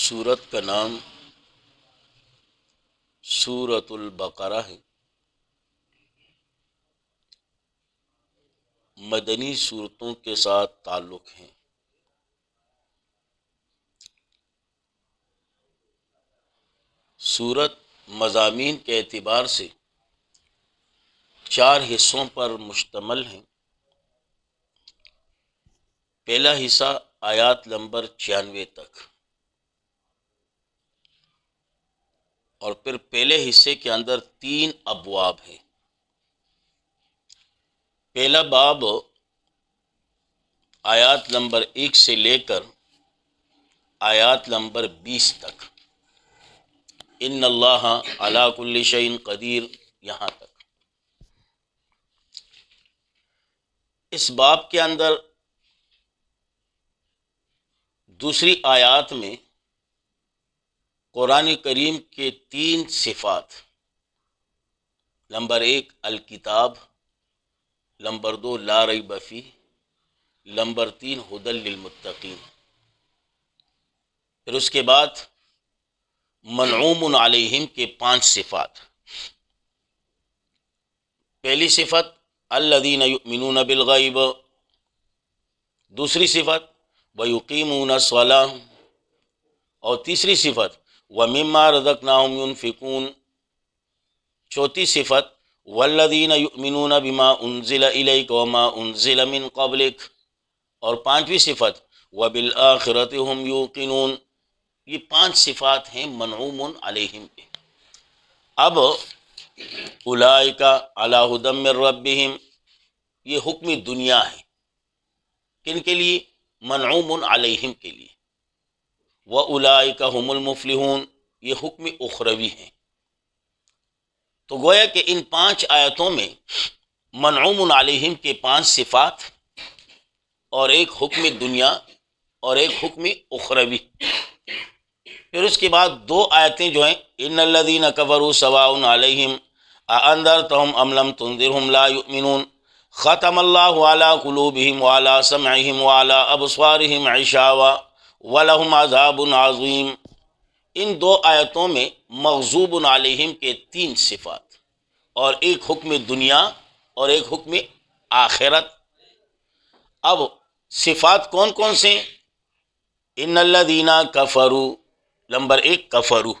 सूरत का नाम बकरा है मदनी सूरतों के साथ ताल्लुक़ हैं सूरत मजामी के अतबार से चार हिस्सों पर मुश्तमल हैं पहला हिस्सा आयात नंबर छियानवे तक और फिर पहले हिस्से के अंदर तीन अबवाब हैं पहला बाब आयात नंबर एक से लेकर आयात नंबर बीस तक इन अल्लाह अलाकुल्लिशन कदीर यहाँ तक इस बाब के अंदर दूसरी आयात में कुरान करीम के तीन सिफात नंबर एक अलकिताब नंबर दो ला रई बफ़ी नंबर तीन हदलमतकीन फिर उसके बाद मनूम आलिम के पाँच सिफात पहली सिफत अल्लदीन मिनून बिलगैब दूसरी सिफत वयुकीमून सलाम और तीसरी सिफत ومما رزقناهم ينفقون چوتھی صفت وَالَّذِينَ يُؤْمِنُونَ بما انزل إِلَيْكَ وما انزل من قَبْلِكَ اور پانچویں صفت وَبِالْآخِرَةِ هم يُوقِنُونَ یہ پانچ صفات ہیں منعوم علیہم کے اب اولائکہ من ربهم یہ حکم دنیا ہے کن کے لیے منعوم علیہم کے لیے व उलाई का हमलमफलहून ये हुक्म उखरवी हैं तो गोया कि इन पाँच आयतों में मनूमन आलिम के पाँच सिफात और एक हुक्म दुनिया और एक हुक्म उखरवी फिर उसके बाद दो आयतें जो हैं इन लदीन कबर सवाउन आलिम अंदर तहम अमलम तुंदिर हमलामिन ख़तम अल्लाह वाला कलूबहम वाला समहम वाला अबसारहम ऐशावा वलहम आज़ाबन आज़ीम इन दो आयतों में मखजूबन आलहम के तीन सिफात और एक हुक्म दुनिया और एक हुक्म आखिरत अब सिफात कौन कौन से इन अल्लादीना कफरू नंबर एक कफरू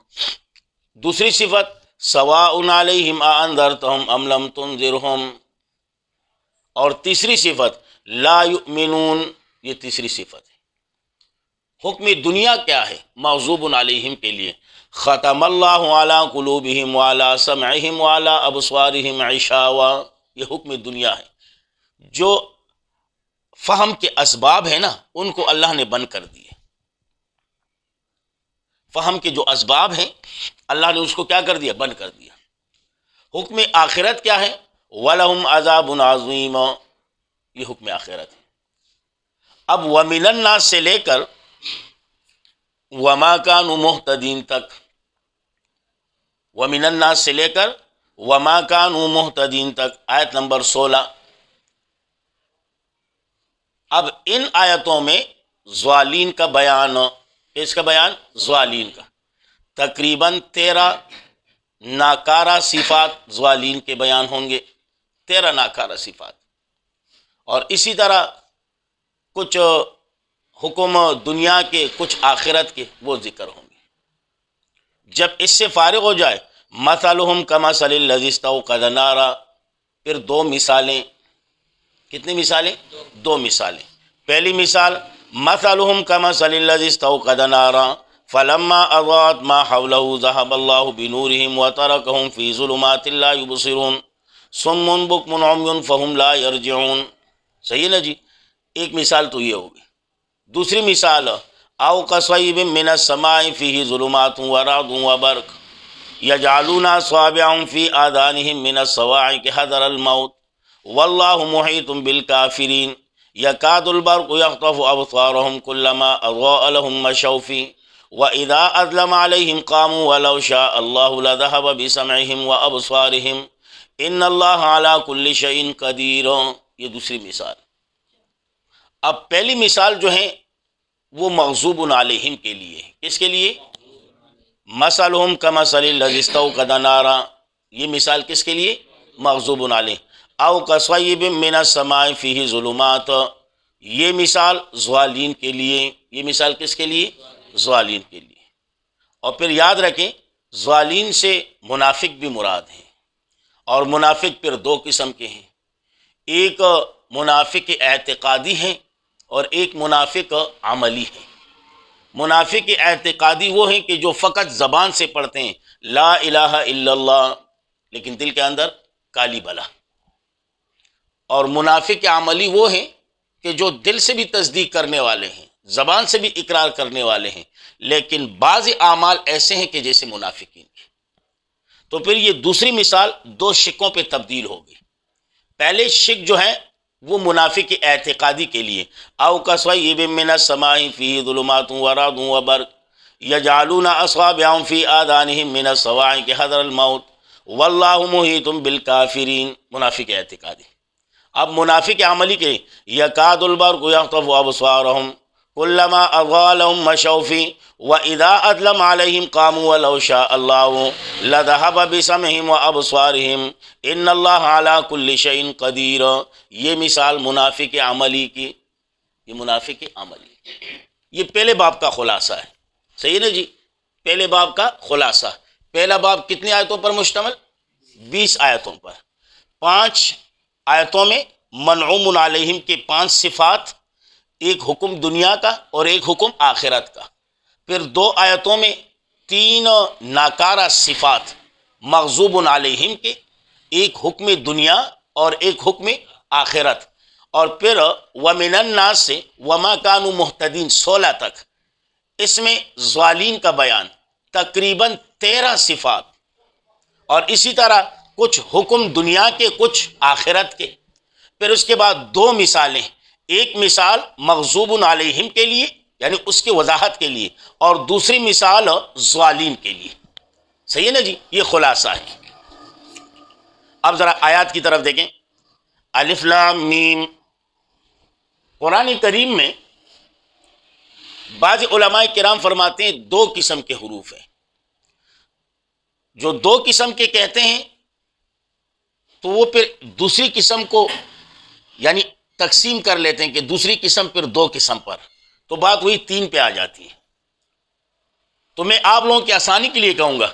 दूसरी सिफत सवा उनालम आंदर तम अमलम तुम जिरहम और तीसरी सिफत लामिन ये तीसरी सिफत हुक्म दुनिया क्या है मौजूब आलिम के लिए ख़तमल्लाकलूबहम वाला समहम वाला अबसारहम ऐशावा ये हुक्म दुनिया है जो फ़हम के इसबाब हैं ना उनको अल्लाह ने बंद कर दिए फ़हम के जो इसबाब हैं अल्लाह ने उसको क्या कर दिया बंद कर दिया हुक्म आखिरत क्या है वलहम अजाब नाजीम ये हुक्म आखिरत है अब वमिलन्ना से लेकर वमा कान मुहतदीन तक वमिनन्ना से लेकर वमा कान मुहतदीन तक आयत नंबर सोलह अब इन आयतों में ज्वालीन का बयान इसका बयान ज्वालीन का तकरीबन तेरह नाकारा सिफात ज्वालीन के बयान होंगे तेरह नाकारा सिफात और इसी तरह कुछ हुक्म दुनिया के कुछ आखिरत के वो ज़िक्र होंगे जब इससे फारग हो जाए मसलहम कमा लजिस्ता कदनारा फिर दो मिसालें कितनी मिसालें दो, मिसालें पहली मिसाल मसलहम कमा लजिस्ता कदनारा फलम्मा अवात मा हवलहबल्ला बिनूरम व तरकहम फ़ीज़ुलमातिल्लाबसरून सुमन बुकमन फ़हम ला यरजून सही है ना जी एक मिसाल तो ये होगी दूसरी मिसाल आओ कसवाई कसई मिन समाय फ़ी ही जुलुमात व वराद व बर्क यजालूना स्वाब्याम फ़ी आदान मिन सवाय के हदर अल मौत वल्लाहु मुहीतुम बिल काफिरिन यकाद अल बर्क यकफ़ अबसारहुम कुल्लमा लहुम मशौफ़ी व इदा अज़लम अलैहिम कामु अदलम आलम कामू वलौशा अल्लाहब बिसमहम व अबसारहम इन अल्लाह कुल्ल शईन कदीर ये दूसरी मिसाल अब पहली मिसाल जो है वो मखजूब आलिम के लिए किसके लिए मसल हम का लजिस्त कदा नारा ये मिसाल किसके लिए मखजूब आलिम आव कसवाब मिना समाय फ़ी ज़ुलुमात ये मिसाल जवालीन के लिए ये मिसाल किसके लिए जवालीन के लिए और फिर याद रखें जवालीन से मुनाफिक भी मुराद हैं और मुनाफिक फिर दो किस्म के हैं एक मुनाफिक एतकदी हैं और एक मुनाफिक अमली है मुनाफिक एतकदी वो हैं कि जो फ़कत ज़बान से पढ़ते हैं ला इलाहा इल्लल्लाह लेकिन दिल के अंदर काली बला और मुनाफिक अमली वो हैं कि जो दिल से भी तस्दीक करने वाले हैं ज़बान से भी इकरार करने वाले हैं लेकिन बाज़ आमाल ऐसे हैं कि जैसे मुनाफिकीन तो फिर ये दूसरी मिसाल दो शिकों पे तब्दील हो गई पहले शिक जो है वो मुनाफे के एतकादी के लिए आव कसवाई बिमिन समाई फ़ी ظुलमात वराद व ना असवा असवाब्याम फ़ी आदान मिन सवाई के हदरमौत वल्ला मुही तुम बिलकाफरीन मुनाफिक एतकादी अब मुनाफिक अमली के यकादुलबर को यह तब रहूँ कुल्लमा अगौलम मशौफ़ी व इदा अदलम आलम काम वलौशा अल्लाह बिसमहिम व अबसारहिम इन अलाकुल्लिशन कदीर ये मिसाल के अमली की ये मुनाफिक अमली ये पहले बाप का खुलासा है सही है ना जी पहले बाप का खुलासा पहला बाप कितनी आयतों पर मुश्तमल बीस आयतों पर पाँच आयतों में मनऊमन आलहिम के पाँच सिफात एक हुक्म दुनिया का और एक हुक्म आखिरत का फिर दो आयतों में तीन नाकारा सिफात मकजूब आलिम के एक हुक्म दुनिया और एक हुक्म आखिरत और फिर वमिनन्ना से वमा कानू मुहतदीन सोलह तक इसमें जालीन का बयान तकरीबन तेरह सिफात और इसी तरह कुछ हुक्म दुनिया के कुछ आखिरत के फिर उसके बाद दो मिसालें एक मिसाल मकजूब आलिम के लिए यानी उसकी वजाहत के लिए और दूसरी मिसाल जालिम के लिए सही है ना जी ये खुलासा है अब ज़रा आयात की तरफ देखें अलिफलामीम कुरान करीम में बाज़ कराम फरमाते हैं दो किस्म के हरूफ हैं जो दो किस्म के कहते हैं तो वो फिर दूसरी किस्म को यानी तकसीम कर लेते हैं कि दूसरी किस्म फिर दो किस्म पर तो बात वही तीन पे आ जाती है तो मैं आप लोगों की आसानी के लिए कहूँगा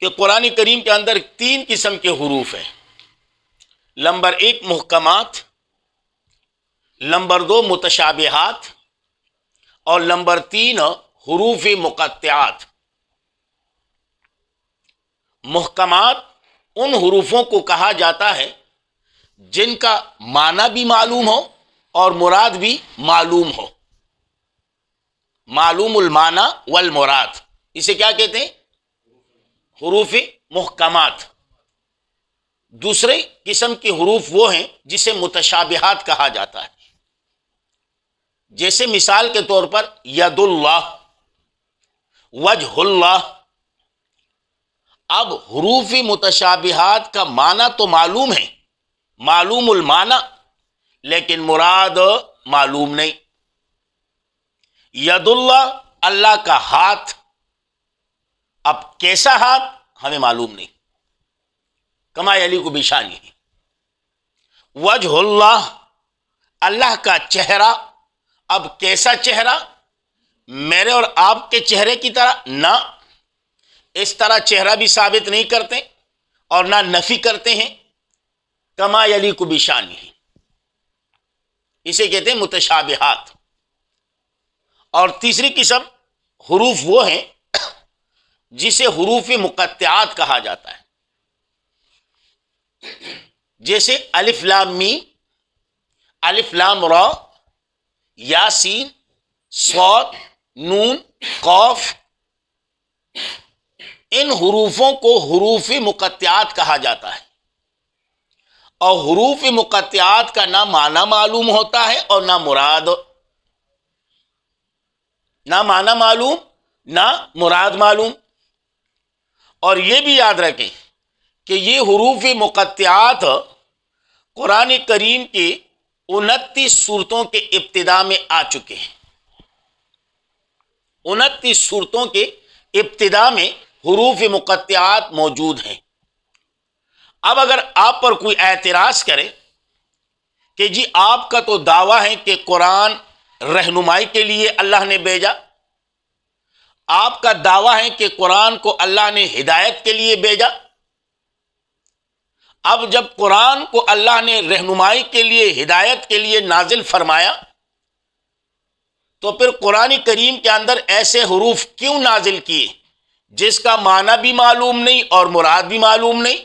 कि कुरान करीम के अंदर तीन किस्म के हरूफ हैं नंबर एक महकमात नंबर दो मुतशाबहत और नंबर तीन हरूफ मुकत्यात महकमात उन हरूफों को कहा जाता है जिनका माना भी मालूम हो और मुराद भी मालूम हो मालूम माना वल मुराद इसे क्या कहते हैं हरूफ मुहकमात दूसरे किस्म के हरूफ वो हैं जिसे मुतशाबिहात कहा जाता है जैसे मिसाल के तौर पर यदुल्लाह वजहुल्लाह अब हरूफ मुतशाबिहात का माना तो मालूम है मालूम माना लेकिन मुराद मालूम नहीं यदुल्ला अल्लाह का हाथ अब कैसा हाथ हमें मालूम नहीं कमाई अली को बिशानी वजहुल्ला अल्लाह का चेहरा अब कैसा चेहरा मेरे और आपके चेहरे की तरह ना इस तरह चेहरा भी साबित नहीं करते और ना नफी करते हैं कमा अली को बिशानी इसे कहते हैं मुतशाबिहात और तीसरी किस्म हरूफ वो हैं जिसे हरूफ मुकत्यात कहा जाता है जैसे अलिफ लाम मी अलिफ लाम रॉ यासीन सौत नून कौफ इन हरूफों को हरूफ मुकत्यात कहा जाता है और हरूफ मुकत्यात का ना माना मालूम होता है और ना मुराद ना माना मालूम ना मुराद मालूम और ये भी याद रखें कि ये हरूफ मुकत्यात कुरान करीम के उनतीस सूरतों के इब्तदा में आ चुके हैं उनतीस सूरतों के इब्तदा में हरूफ मुकत्यात मौजूद हैं अब अगर आप पर कोई एतराज़ करे कि जी आपका तो दावा है कि कुरान रहनुमाई के लिए अल्लाह ने भेजा आपका दावा है कि कुरान को अल्लाह ने हिदायत के लिए भेजा अब जब कुरान को अल्लाह ने रहनुमाई के लिए हिदायत के लिए नाजिल फरमाया तो फिर कुरानी करीम के अंदर ऐसे हरूफ क्यों नाजिल किए जिसका माना भी मालूम नहीं और मुराद भी मालूम नहीं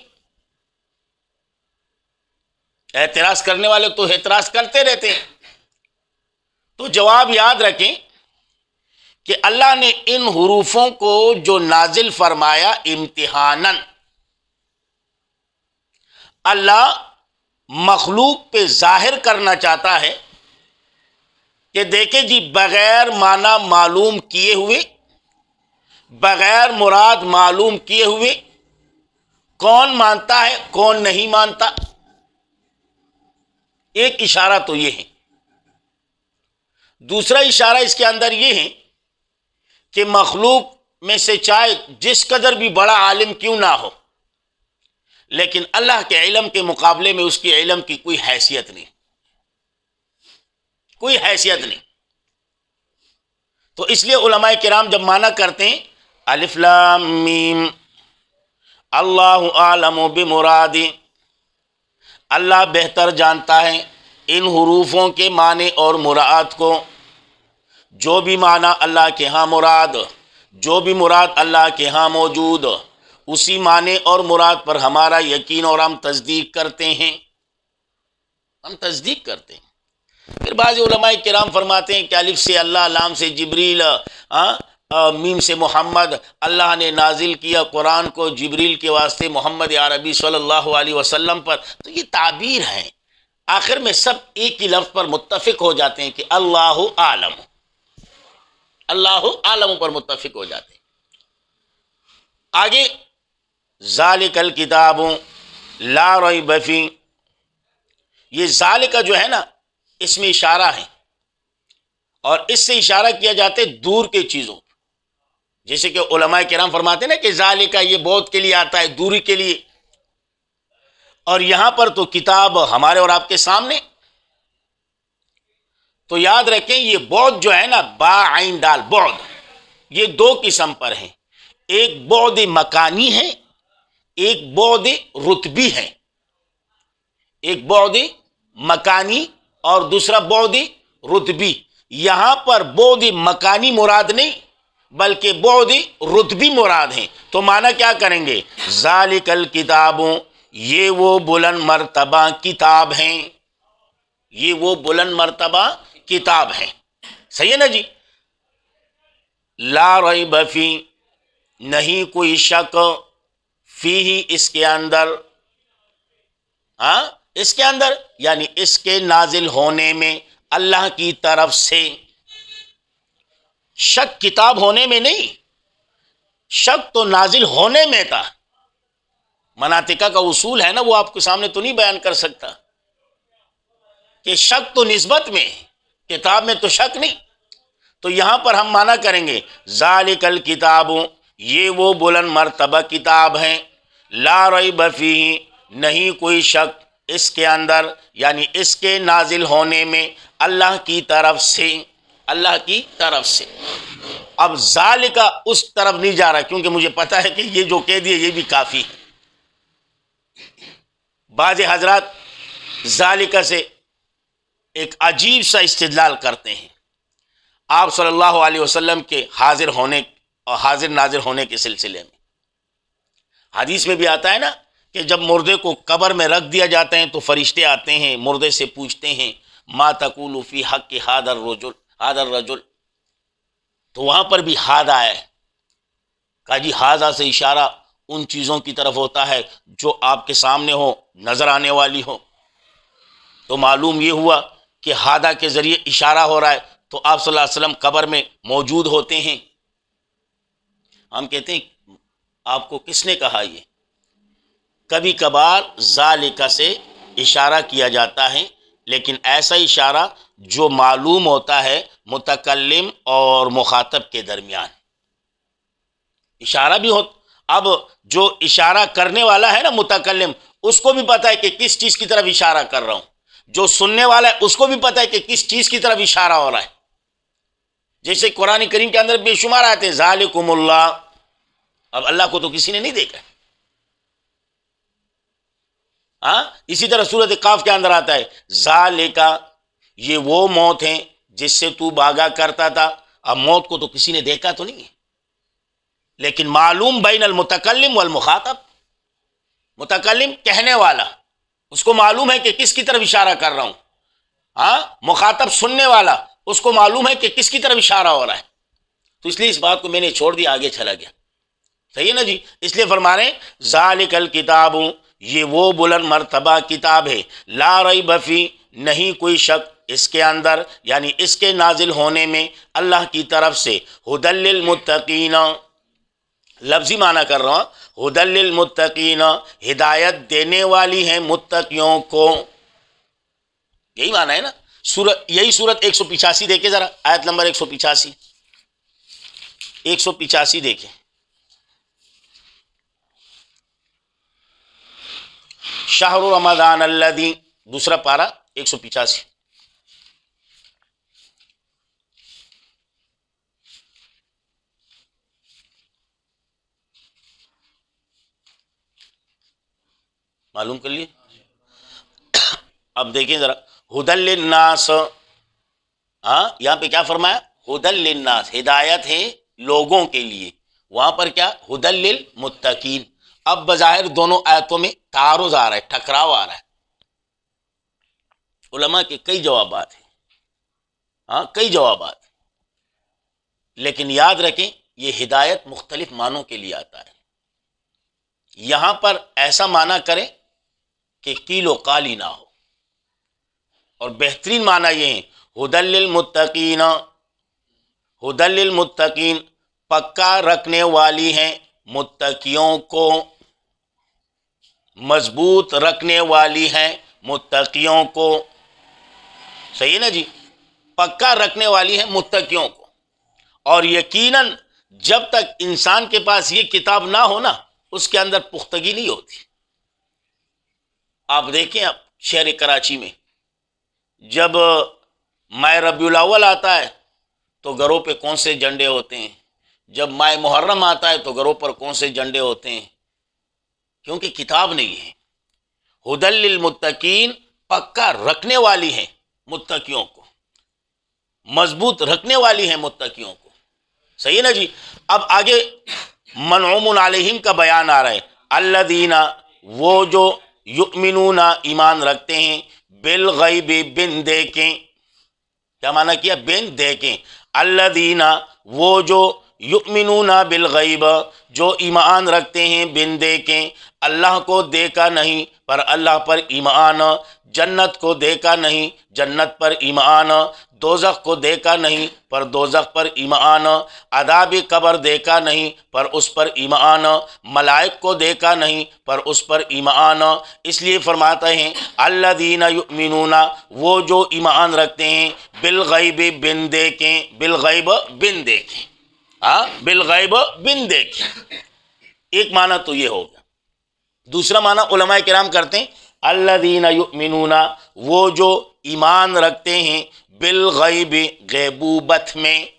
एतराज करने वाले तो एतराज करते रहते हैं तो जवाब याद रखें कि अल्लाह ने इन हरूफों को जो नाजिल फरमाया इम्तिहानन अल्लाह मखलूक पे जाहिर करना चाहता है कि देखे जी बग़ैर माना मालूम किए हुए बग़ैर मुराद मालूम किए हुए कौन मानता है कौन नहीं मानता एक इशारा तो ये है दूसरा इशारा इसके अंदर ये है कि मखलूक में से चाहे जिस कदर भी बड़ा आलिम क्यों ना हो लेकिन अल्लाह के इलम के मुकाबले में उसकी इलम की कोई हैसियत नहीं कोई हैसियत नहीं तो इसलिए उलमाए कराम जब माना करते हैं अलिफ्लामीम अल्लाह आलम मुरादी अल्लाह बेहतर जानता है इन हरूफों के माने और मुराद को जो भी माना अल्लाह के यहाँ मुराद जो भी मुराद अल्लाह के यहाँ मौजूद उसी माने और मुराद पर हमारा यकीन और हम तस्दीक करते हैं हम तस्दीक करते हैं फिर बाज़ कराम फरमाते हैं कि अलिफ से अल्लाह लाम से जबरील हाँ मीम से मोहम्मद अल्लाह ने नाजिल किया कुरान को जबरील के वास्ते मोहम्मद अरबी सल्लल्लाहु अलैहि वसल्लम पर तो ये ताबीर हैं आखिर में सब एक ही लफ्ज़ पर मुतफिक हो जाते हैं कि अल्लाह आलम अल्लाह आलम पर मुतफिक हो जाते हैं आगे जालिकल किताबों ला बफ़ी ये जाल का जो है ना इसमें इशारा है और इससे इशारा किया जाता है दूर के चीज़ों जैसे कि उलमा कराम फरमाते ना कि जाले का ये बौद्ध के लिए आता है दूरी के लिए और यहां पर तो किताब हमारे और आपके सामने तो याद रखें ये बौद्ध जो है ना बा आइन दाल बौद्ध ये दो किस्म पर है एक बौद्ध मकानी है एक बौद्ध रुतबी है एक बौद्ध मकानी और दूसरा बौद्ध रुतबी यहां पर बौद्ध मकानी मुराद नहीं बल्कि ही रुतबी मुराद हैं तो माना क्या करेंगे जालिकल किताबों ये वो बुलंद मरतबा किताब हैं ये वो बुलंद मरतबा किताब हैं सही है ना जी ला रही बफ़ी नहीं कोई शक फी ही इसके अंदर हाँ इसके अंदर यानी इसके नाजिल होने में अल्लाह की तरफ से शक किताब होने में नहीं शक तो नाजिल होने में था मनातिका का उसूल है ना वो आपके सामने तो नहीं बयान कर सकता कि शक तो नस्बत में किताब में तो शक नहीं तो यहां पर हम माना करेंगे जालिकल किताबों ये वो बुलंद मरतबा किताब है ला रई बफी नहीं कोई शक इसके अंदर यानी इसके नाजिल होने में अल्लाह की तरफ से अल्लाह की तरफ से अब जाल का उस तरफ नहीं जा रहा क्योंकि मुझे पता है कि ये जो कह दिए ये भी काफ़ी है बाज हजरात जालिका से एक अजीब सा इस्तलाल करते हैं आप सल्लल्लाहु अलैहि वसल्लम के हाजिर होने और हाजिर नाजिर होने के सिलसिले में हदीस में भी आता है ना कि जब मुर्दे को कबर में रख दिया जाता है तो फरिश्ते आते हैं मुर्दे से पूछते हैं मा तकूलफ़ी हक के हादर रोजुल हादर रजुल तो वहां पर भी हादा है काजी जी से इशारा उन चीज़ों की तरफ होता है जो आपके सामने हो नज़र आने वाली हो तो मालूम यह हुआ कि हादा के ज़रिए इशारा हो रहा है तो आप सल्लल्लाहु अलैहि वसल्लम में मौजूद होते हैं हम कहते हैं आपको किसने कहा यह कभी कभार जालिका से इशारा किया जाता है लेकिन ऐसा इशारा जो मालूम होता है मुतकलम और मुखातब के दरमियान इशारा भी हो अब जो इशारा करने वाला है ना मुतकलम उसको भी पता है कि किस चीज़ की तरफ इशारा कर रहा हूँ जो सुनने वाला है उसको भी पता है कि किस चीज़ की तरफ इशारा हो रहा है जैसे कुरान करीम के अंदर बेशुमार आते हैं ज़ालिकुमुल्ला अब अल्लाह को तो किसी ने नहीं देखा हाँ इसी तरह सूरत काफ के अंदर आता है जा लेका ये वो मौत है जिससे तू बागा करता था अब मौत को तो किसी ने देखा तो नहीं है लेकिन मालूम बैन अलमतकलम वलमुखातब मुतकलम कहने वाला उसको मालूम है कि किसकी तरफ इशारा कर रहा हूं हाँ मुखातब सुनने वाला उसको मालूम है कि किसकी तरफ इशारा हो रहा है तो इसलिए इस बात को मैंने छोड़ दिया आगे चला गया सही है ना जी इसलिए फरमा रहे जालिकल किताबों ये वो बुलंद मरतबा किताब है ला रई बफ़ी नहीं कोई शक इसके अंदर यानी इसके नाजिल होने में अल्लाह की तरफ से हदलमतकीन लफ्ज़ी माना कर रहा हूँ हदलमतकीन हिदायत देने वाली है मुतकियों को यही माना है ना सूरत यही सूरत एक सौ पिचासी देखे ज़रा आयत नंबर एक सौ पिचासी एक सौ पिचासी देखें शाहरु रमदान अल्लादी दूसरा पारा एक सौ पिचासी मालूम कर लिए अब देखिए जरा हुदल नास हाँ यहाँ पे क्या फरमाया हुदल नास हिदायत है लोगों के लिए वहां पर क्या हुदल मुत्तकीन अब बज़ाहिर दोनों आयतों में तारुज आ रहा है टकराव आ रहा है उलमा के कई जवाब हैं हाँ कई जवाब लेकिन याद रखें यह हिदायत मुख्तलिफ मानों के लिए आता है यहां पर ऐसा माना करें कि कीलो काली ना हो और बेहतरीन माना यह है हुदलमतकीन हुदलमतकीन पक्का रखने वाली हैं मुत्तकियों को मजबूत रखने वाली हैं मुतकियों को सही है ना जी पक्का रखने वाली है मुतकियों को और यकीनन जब तक इंसान के पास ये किताब ना हो ना उसके अंदर पुख्तगी नहीं होती आप देखें आप शहर कराची में जब माय रबीलावल आता है तो घरों पे कौन से झंडे होते हैं जब माय मुहर्रम आता है तो घरों पर कौन से झंडे होते हैं क्योंकि किताब नहीं है हुदलमतकीन पक्का रखने वाली है मुत्तकियों को मजबूत रखने वाली है मुत्तकियों को सही है ना जी अब आगे मनोमन आलिम का बयान आ रहा है अल्लादीना वो जो युमिनूना ईमान रखते हैं बिल गईब बिन देखें क्या माना किया बिन देखें अल्लादीना वो जो युमिनूना बिल गईब जो ईमान रखते हैं बिन देखें अल्लाह को देखा नहीं पर अल्लाह पर ईमान जन्नत को देखा नहीं जन्नत पर ईमान दोजख को देखा नहीं पर दोजख पर ईमान अदाब कबर देखा नहीं पर उस पर ईमान मलाइक को देखा नहीं पर उस पर ईमान इसलिए फरमाते हैं अल्लाह दीना मिनूना वो जो ईमान रखते हैं बिलगैब बिन देखें बिलगैब बिन देखें हाँ बिलगैब बिन देखें एक माना तो ये होगा दूसरा माना उलमा कराम करते हैं अल्लादीन मिनूना वो जो ईमान रखते हैं बिल गैब गैबूबत में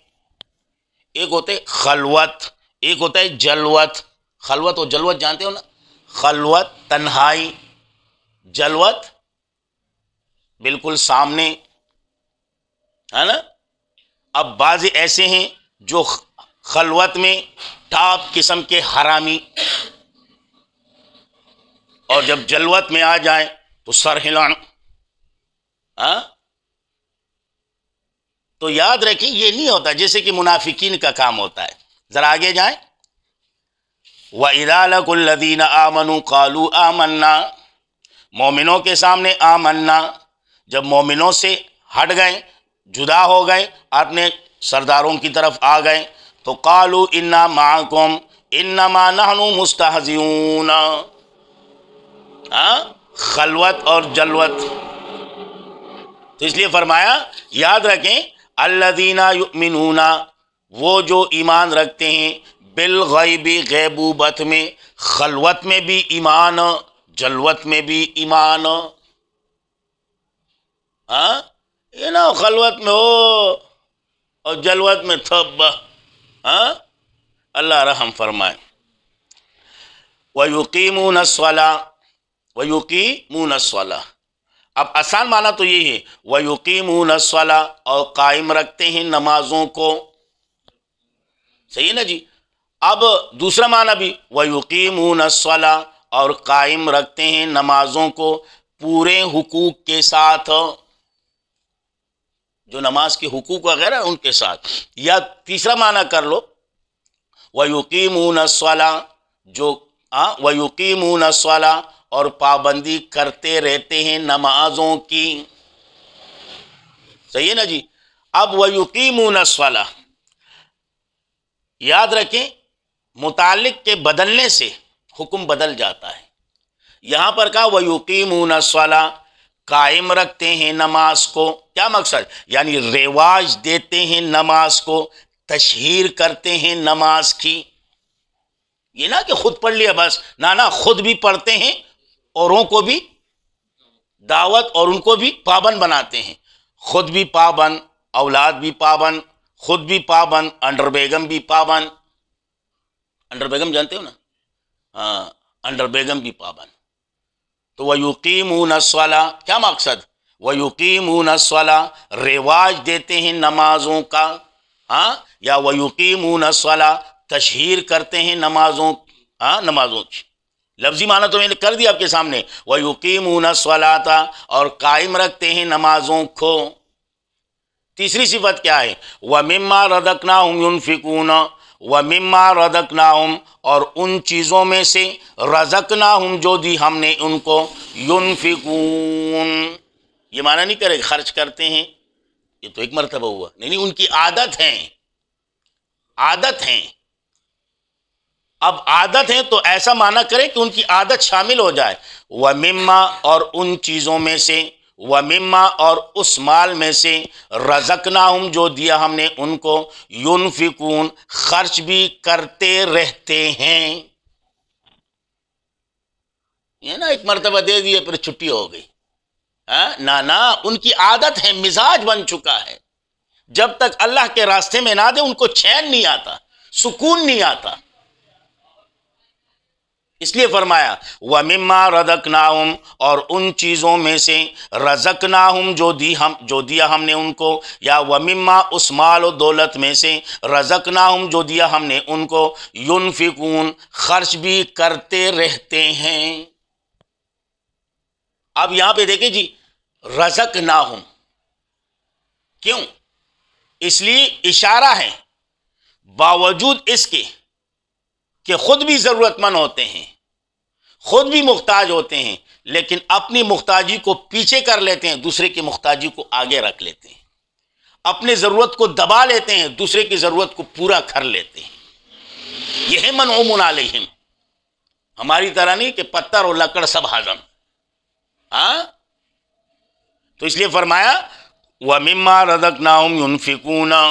एक होते खलवत एक होता है जलवत खलवत और जलवत जानते हो ना खलवत तन्हाई जलवत बिल्कुल सामने है ना अब बाज ऐसे हैं जो खलवत में टाप किस्म के हरामी और जब जलवत में आ जाए तो सर हिलान हाँ? तो याद रखें ये नहीं होता जैसे कि मुनाफिकीन का काम होता है ज़रा आगे जाए व इदालकुल्लदीन आमनु कालू आमन्ना मोमिनों के सामने आमन्ना जब मोमिनों से हट गए जुदा हो गए अपने सरदारों की तरफ आ गए तो कालू इन्ना माकुम इन्ना मा नहनु मुस्तहजून हाँ खलवत और जलवत तो इसलिए फरमाया याद रखें अल्लादीना मिनूना वो जो ईमान रखते हैं बिल गैबी गैबूबत में खलवत में भी ईमान जलवत में भी ईमान हाँ ये ना खलवत में हो और जलवत में थब हाँ अल्लाह रहम फरमाए वयुकीमून सला वयुकी अब आसान माना तो यही है वयुकी मुँह और कायम रखते हैं नमाजों को सही है ना जी अब दूसरा माना भी वयुकी मुँह और कायम रखते हैं नमाजों को पूरे हुकूक के साथ जो नमाज के हुकूक वगैरह उनके साथ या तीसरा माना कर लो वयुकीमून सला जो हाँ वयुकीमून सला और पाबंदी करते रहते हैं नमाजों की सही है ना जी अब वयुकीमून वाला याद रखें मुतालिक के बदलने से हुक्म बदल जाता है यहां पर कहा वयुकीमून नसवाला कायम रखते हैं नमाज को क्या मकसद यानी रिवाज देते हैं नमाज को तशहर करते हैं नमाज की ये ना कि खुद पढ़ लिया बस ना ना खुद भी पढ़ते हैं औरों को भी दावत और उनको भी पाबंद बनाते हैं खुद भी पाबंद औलाद भी पाबंद खुद भी पाबंद अंडर बेगम भी पाबंद अंडर बेगम जानते हो ना हाँ अंडर बेगम भी पाबंद तो वह युकीम नस्वाला क्या मकसद वह युकीम नस्वाला रिवाज देते हैं नमाजों का हाँ या वह युकीम नस्वाला तशहर करते हैं नमाजों हाँ नमाजों की लफ्जी माना तो मैंने कर दिया आपके सामने वह यकीम सलाता और कायम रखते हैं नमाजों को तीसरी सिफत क्या है ना हम यून यूनफिकून व मम्मा हम और उन चीज़ों में से ना हम जो दी हमने उनको यूनफिकून ये माना नहीं करे खर्च करते हैं ये तो एक मरतबा हुआ नहीं नहीं उनकी आदत हैं आदत हैं अब आदत है तो ऐसा माना करें कि उनकी आदत शामिल हो जाए व मिम्मा और उन चीज़ों में से व मिम्मा और उस माल में से रजकना हम जो दिया हमने उनको यूनफिकून खर्च भी करते रहते हैं ये ना एक मरतबा दे दिए फिर छुट्टी हो गई आ? हाँ, ना ना उनकी आदत है मिजाज बन चुका है जब तक अल्लाह के रास्ते में ना दे उनको चैन नहीं आता सुकून नहीं आता इसलिए फरमाया व मिम्मा रदक नाउम और उन चीज़ों में से रजक नाउम जो दी हम जो दिया हमने उनको या व मिम्मा उस माल और दौलत में से रजक नाउम जो दिया हमने उनको फिकून खर्च भी करते रहते हैं अब यहां पे देखे जी रजक नाहुम क्यों इसलिए इशारा है बावजूद इसके कि खुद भी ज़रूरतमंद होते हैं खुद भी मुख्ताज होते हैं लेकिन अपनी मुख्ताजी को पीछे कर लेते हैं दूसरे की मुख्ताजी को आगे रख लेते हैं अपने ज़रूरत को दबा लेते हैं दूसरे की ज़रूरत को पूरा कर लेते हैं यह उमन आलिम हमारी तरह नहीं कि पत्थर और लकड़ सब हजम हा तो इसलिए फरमाया व मिम्मा रदक नाउम यूनफिकूना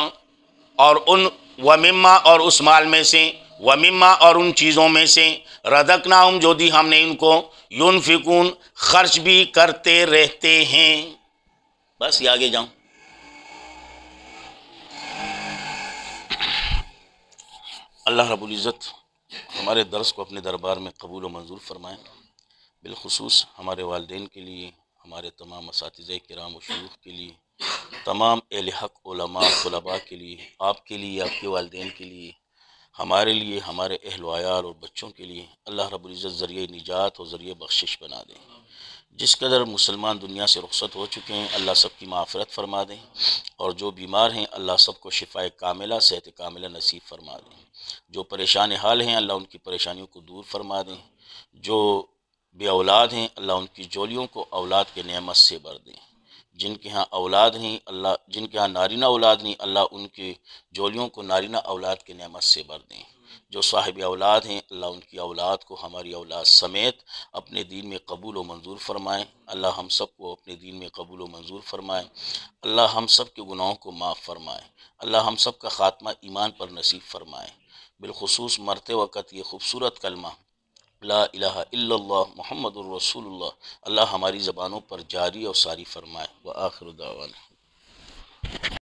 और उन व मिम्मा और उस माल में से व मिम्मा और उन चीज़ों में से रदक नाम जो दी हमने इनको यून फिकून खर्च भी करते रहते हैं बस ये आगे जाऊँ अल्लाह रबुल्ज़त हमारे दर्स को अपने दरबार में कबूल व मंजूर फरमाएँ बिलखसूस हमारे वालदेन के लिए हमारे तमाम इस कराम शूख के लिए तमाम एल हक तलबा के लिए आपके लिए आपके वालदेन के लिए हमारे लिए हमारे अहल और बच्चों के लिए अल्लाह रबुल्ज़त ज़रिए निजात और ज़रिए बख्शिश बना दें जिस कदर मुसलमान दुनिया से रुख़त हो चुके हैं अल्लाह सब की माफ़रत फरमा दें और जो बीमार हैं अल्लाह सब को शिफा कामिला सेहत कामिला नसीब फरमा दें जो परेशान हाल हैं अल्लाह उनकी परेशानियों को दूर फरमा दें जो बे औलाद हैं अल्लाह उनकी जोलियों को औलाद के नेमत से भर दें जिनके यहाँ औलाद नहीं अल्लाह जिनके यहाँ नारीना औलाद नहीं अल्लाह उनके जोलियों को नारीना औलाद के नमत से भर दें जो साहिब औलाद हैं अल्लाह उनकी औलाद को हमारी औलाद समेत अपने दीन में कबूल व मंजूर फ़रमाएँ अल्लाह हम सब को अपने दीन में कबूल व मंजूर फ़रमाएँ अल्लाह हम सब के गुनाहों को माफ़ फ़रमाएँ अल्लाह हम सब का ख़ात्मा ईमान पर नसीब फ़रमाएँ बिलखसूस मरते वक़्त ये खूबसूरत कलमा ला महमद रसूल अल्लाह हमारी ज़बानों पर जारी और सारी फरमाए व आखिर